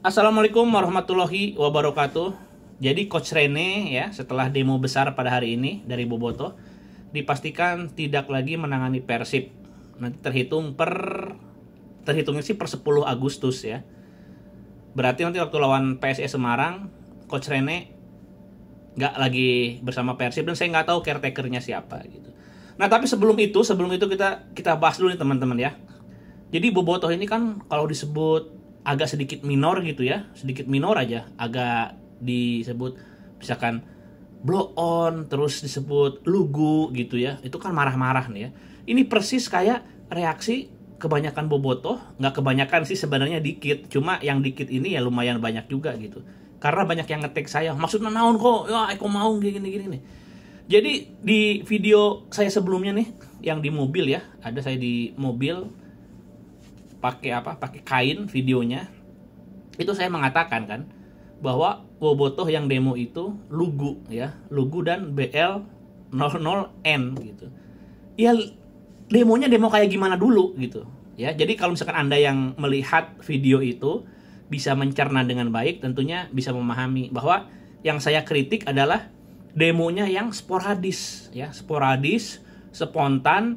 Assalamualaikum warahmatullahi wabarakatuh. Jadi Coach Rene ya setelah demo besar pada hari ini dari Boboto dipastikan tidak lagi menangani Persib. Nanti terhitung per terhitungnya sih per 10 Agustus ya. Berarti nanti waktu lawan PSS Semarang Coach Rene nggak lagi bersama Persib dan saya nggak tahu caretakernya siapa gitu. Nah tapi sebelum itu sebelum itu kita kita bahas dulu nih teman-teman ya. Jadi Boboto ini kan kalau disebut agak sedikit minor gitu ya sedikit minor aja agak disebut misalkan blow on terus disebut lugu gitu ya itu kan marah-marah nih ya ini persis kayak reaksi kebanyakan bobotoh nggak kebanyakan sih sebenarnya dikit cuma yang dikit ini ya lumayan banyak juga gitu karena banyak yang ngetek saya maksudnya naon kok ya aku mau gini gini nih jadi di video saya sebelumnya nih yang di mobil ya ada saya di mobil pakai apa pakai kain videonya itu saya mengatakan kan bahwa bobotoh yang demo itu lugu ya lugu dan BL 00N gitu ya demonya demo kayak gimana dulu gitu ya jadi kalau misalkan anda yang melihat video itu bisa mencerna dengan baik tentunya bisa memahami bahwa yang saya kritik adalah demonya yang sporadis ya sporadis spontan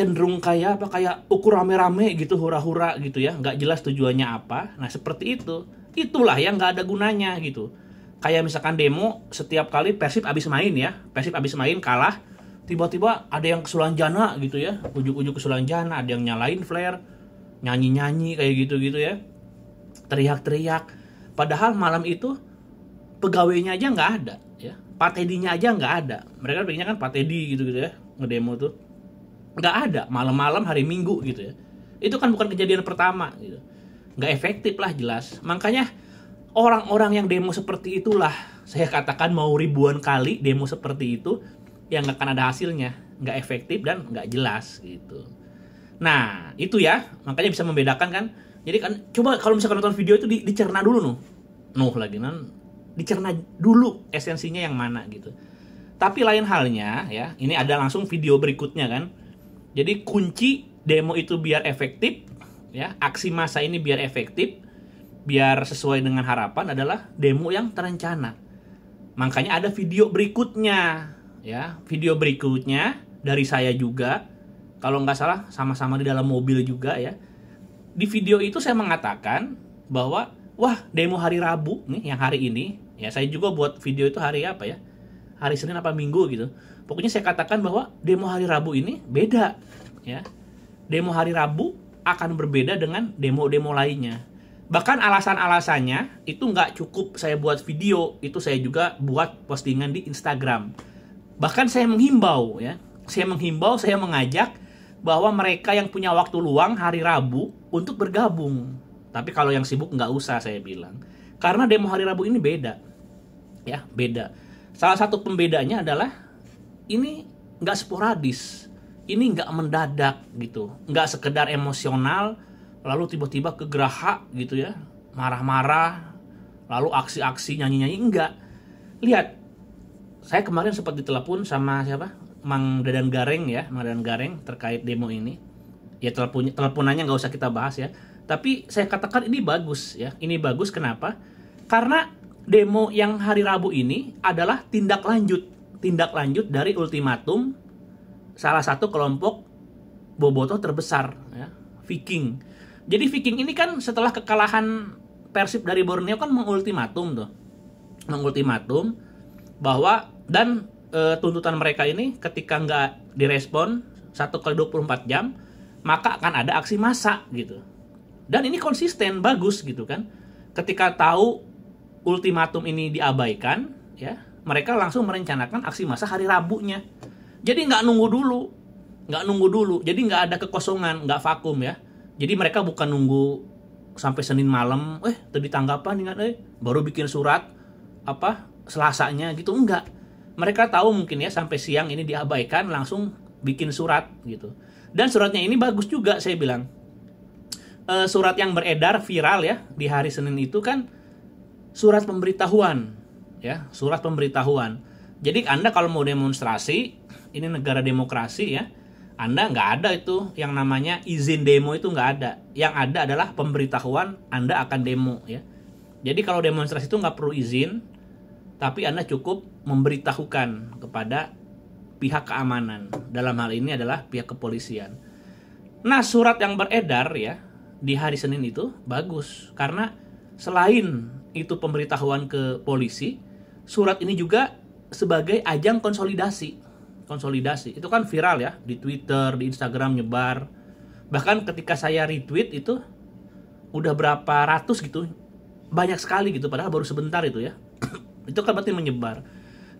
cenderung kayak apa kayak ukur rame-rame gitu hura-hura gitu ya nggak jelas tujuannya apa nah seperti itu itulah yang nggak ada gunanya gitu kayak misalkan demo setiap kali persib abis main ya persib abis main kalah tiba-tiba ada yang jana gitu ya ujuk-ujuk jana ada yang nyalain flare nyanyi-nyanyi kayak gitu-gitu ya teriak-teriak padahal malam itu pegawainya aja nggak ada ya patedinya aja nggak ada mereka pengennya kan patedi gitu gitu ya ngedemo tuh nggak ada malam-malam hari minggu gitu ya itu kan bukan kejadian pertama gitu nggak efektif lah jelas makanya orang-orang yang demo seperti itulah saya katakan mau ribuan kali demo seperti itu yang nggak akan ada hasilnya nggak efektif dan nggak jelas gitu nah itu ya makanya bisa membedakan kan jadi kan coba kalau misalkan nonton video itu di, dicerna dulu nuh nuh lagi nan dicerna dulu esensinya yang mana gitu tapi lain halnya ya ini ada langsung video berikutnya kan jadi kunci demo itu biar efektif, ya aksi masa ini biar efektif, biar sesuai dengan harapan adalah demo yang terencana. Makanya ada video berikutnya, ya video berikutnya dari saya juga. Kalau nggak salah sama-sama di dalam mobil juga ya. Di video itu saya mengatakan bahwa wah demo hari Rabu nih yang hari ini ya saya juga buat video itu hari apa ya hari Senin apa Minggu gitu. Pokoknya saya katakan bahwa demo hari Rabu ini beda ya. Demo hari Rabu akan berbeda dengan demo-demo lainnya. Bahkan alasan-alasannya itu nggak cukup saya buat video, itu saya juga buat postingan di Instagram. Bahkan saya menghimbau ya, saya menghimbau, saya mengajak bahwa mereka yang punya waktu luang hari Rabu untuk bergabung. Tapi kalau yang sibuk nggak usah saya bilang. Karena demo hari Rabu ini beda. Ya, beda. Salah satu pembedanya adalah ini nggak sporadis, ini nggak mendadak gitu, nggak sekedar emosional, lalu tiba-tiba kegeraha gitu ya, marah-marah, lalu aksi-aksi nyanyi-nyanyi enggak. Lihat, saya kemarin sempat ditelepon sama siapa? Mang Dadan Gareng ya, Mang Dadan Gareng terkait demo ini. Ya telepon teleponannya nggak usah kita bahas ya. Tapi saya katakan ini bagus ya, ini bagus kenapa? Karena demo yang hari Rabu ini adalah tindak lanjut, tindak lanjut dari ultimatum salah satu kelompok bobotoh terbesar, ya, Viking. Jadi Viking ini kan setelah kekalahan Persib dari Borneo kan mengultimatum tuh, mengultimatum bahwa dan e, tuntutan mereka ini ketika nggak direspon satu kali 24 jam maka akan ada aksi massa gitu. Dan ini konsisten bagus gitu kan. Ketika tahu ultimatum ini diabaikan, ya mereka langsung merencanakan aksi massa hari Rabunya. Jadi nggak nunggu dulu, nggak nunggu dulu. Jadi nggak ada kekosongan, nggak vakum ya. Jadi mereka bukan nunggu sampai Senin malam, eh tadi tanggapan dengan eh baru bikin surat apa Selasanya gitu enggak. Mereka tahu mungkin ya sampai siang ini diabaikan langsung bikin surat gitu. Dan suratnya ini bagus juga saya bilang. Eh, surat yang beredar viral ya di hari Senin itu kan surat pemberitahuan ya surat pemberitahuan jadi anda kalau mau demonstrasi ini negara demokrasi ya anda nggak ada itu yang namanya izin demo itu nggak ada yang ada adalah pemberitahuan anda akan demo ya jadi kalau demonstrasi itu nggak perlu izin tapi anda cukup memberitahukan kepada pihak keamanan dalam hal ini adalah pihak kepolisian nah surat yang beredar ya di hari Senin itu bagus karena selain itu pemberitahuan ke polisi, surat ini juga sebagai ajang konsolidasi. Konsolidasi itu kan viral ya di Twitter, di Instagram nyebar. Bahkan ketika saya retweet itu udah berapa ratus gitu, banyak sekali gitu padahal baru sebentar itu ya. itu kan berarti menyebar.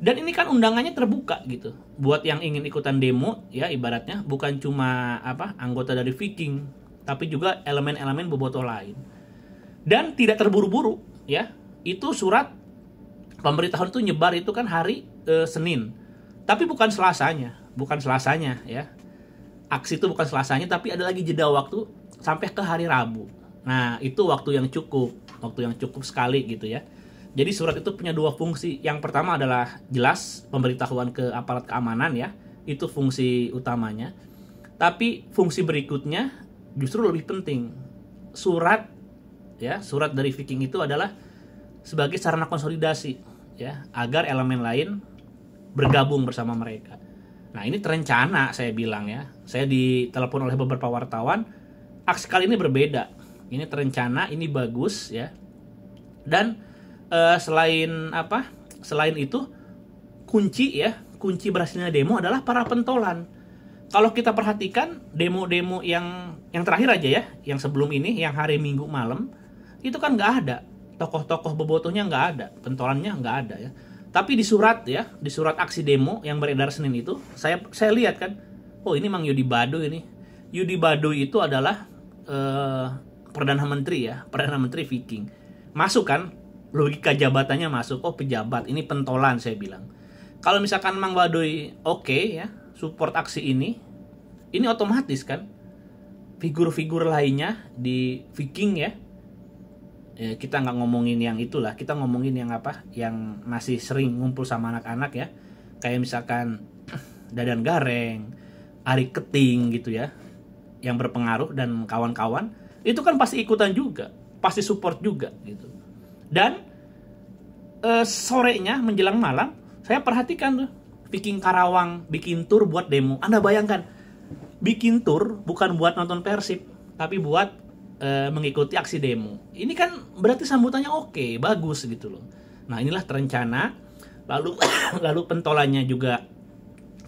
Dan ini kan undangannya terbuka gitu. Buat yang ingin ikutan demo ya ibaratnya bukan cuma apa anggota dari Viking, tapi juga elemen-elemen bobotoh lain. Dan tidak terburu-buru ya itu surat pemberitahuan itu nyebar itu kan hari e, Senin tapi bukan Selasanya bukan Selasanya ya aksi itu bukan Selasanya tapi ada lagi jeda waktu sampai ke hari Rabu nah itu waktu yang cukup waktu yang cukup sekali gitu ya jadi surat itu punya dua fungsi yang pertama adalah jelas pemberitahuan ke aparat keamanan ya itu fungsi utamanya tapi fungsi berikutnya justru lebih penting surat ya surat dari Viking itu adalah sebagai sarana konsolidasi ya agar elemen lain bergabung bersama mereka. Nah ini terencana saya bilang ya. Saya ditelepon oleh beberapa wartawan. Aksi kali ini berbeda. Ini terencana, ini bagus ya. Dan eh, selain apa? Selain itu kunci ya, kunci berhasilnya demo adalah para pentolan. Kalau kita perhatikan demo-demo yang yang terakhir aja ya, yang sebelum ini, yang hari Minggu malam, itu kan nggak ada tokoh-tokoh bobotohnya nggak ada pentolannya nggak ada ya tapi di surat ya di surat aksi demo yang beredar senin itu saya saya lihat kan oh ini mang Yudi Badu ini Yudi Badu itu adalah eh, perdana menteri ya perdana menteri Viking masuk kan logika jabatannya masuk oh pejabat ini pentolan saya bilang kalau misalkan Mang Baduy oke okay, ya support aksi ini ini otomatis kan figur-figur lainnya di Viking ya Ya, kita nggak ngomongin yang itulah kita ngomongin yang apa yang masih sering ngumpul sama anak-anak ya kayak misalkan dadan gareng ari keting gitu ya yang berpengaruh dan kawan-kawan itu kan pasti ikutan juga pasti support juga gitu dan eh, sorenya menjelang malam saya perhatikan tuh bikin Karawang bikin tour buat demo Anda bayangkan bikin tour bukan buat nonton Persib tapi buat e, mengikuti aksi demo. Ini kan berarti sambutannya oke, bagus gitu loh. Nah, inilah terencana. Lalu lalu pentolannya juga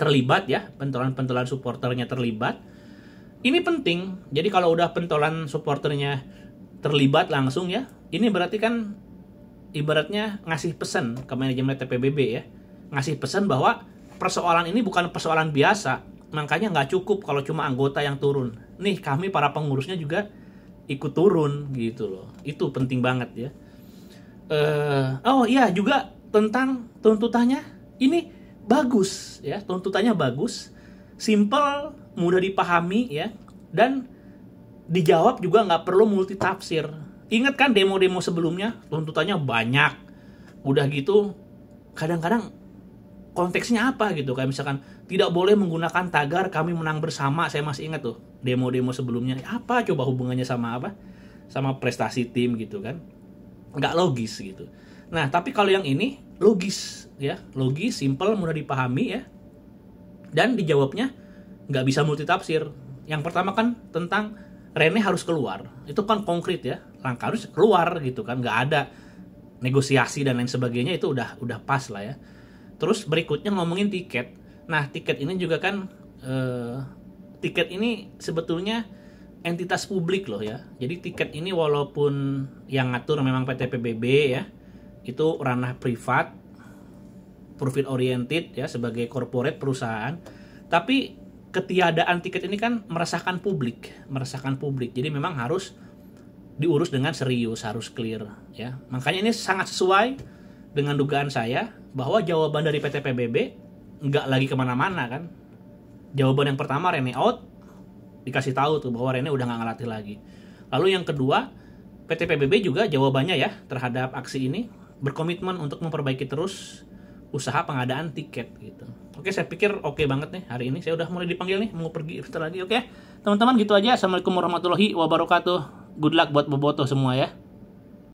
terlibat ya, pentolan-pentolan supporternya terlibat. Ini penting. Jadi kalau udah pentolan supporternya terlibat langsung ya, ini berarti kan ibaratnya ngasih pesan ke manajemen TPBB ya. Ngasih pesan bahwa persoalan ini bukan persoalan biasa, makanya nggak cukup kalau cuma anggota yang turun. Nih kami para pengurusnya juga ikut turun gitu loh itu penting banget ya uh, oh iya juga tentang tuntutannya ini bagus ya tuntutannya bagus simple mudah dipahami ya dan dijawab juga nggak perlu multitafsir ingat kan demo-demo sebelumnya tuntutannya banyak udah gitu kadang-kadang konteksnya apa gitu kayak misalkan tidak boleh menggunakan tagar kami menang bersama saya masih ingat tuh demo-demo sebelumnya ya apa coba hubungannya sama apa sama prestasi tim gitu kan nggak logis gitu nah tapi kalau yang ini logis ya logis simple mudah dipahami ya dan dijawabnya nggak bisa multitafsir yang pertama kan tentang Rene harus keluar itu kan konkret ya langkah harus keluar gitu kan nggak ada negosiasi dan lain sebagainya itu udah udah pas lah ya Terus berikutnya ngomongin tiket. Nah, tiket ini juga kan eh, tiket ini sebetulnya entitas publik loh ya. Jadi tiket ini walaupun yang ngatur memang PT PBB ya, itu ranah privat, profit oriented ya sebagai corporate perusahaan. Tapi ketiadaan tiket ini kan meresahkan publik, meresahkan publik. Jadi memang harus diurus dengan serius, harus clear ya. Makanya ini sangat sesuai dengan dugaan saya bahwa jawaban dari PT PBB nggak lagi kemana-mana kan. Jawaban yang pertama Rene out, dikasih tahu tuh bahwa Rene udah nggak ngelatih lagi. Lalu yang kedua, PT PBB juga jawabannya ya terhadap aksi ini berkomitmen untuk memperbaiki terus usaha pengadaan tiket gitu. Oke, saya pikir oke banget nih hari ini. Saya udah mulai dipanggil nih, mau pergi setelah lagi. Oke, teman-teman gitu aja. Assalamualaikum warahmatullahi wabarakatuh. Good luck buat boboto semua ya.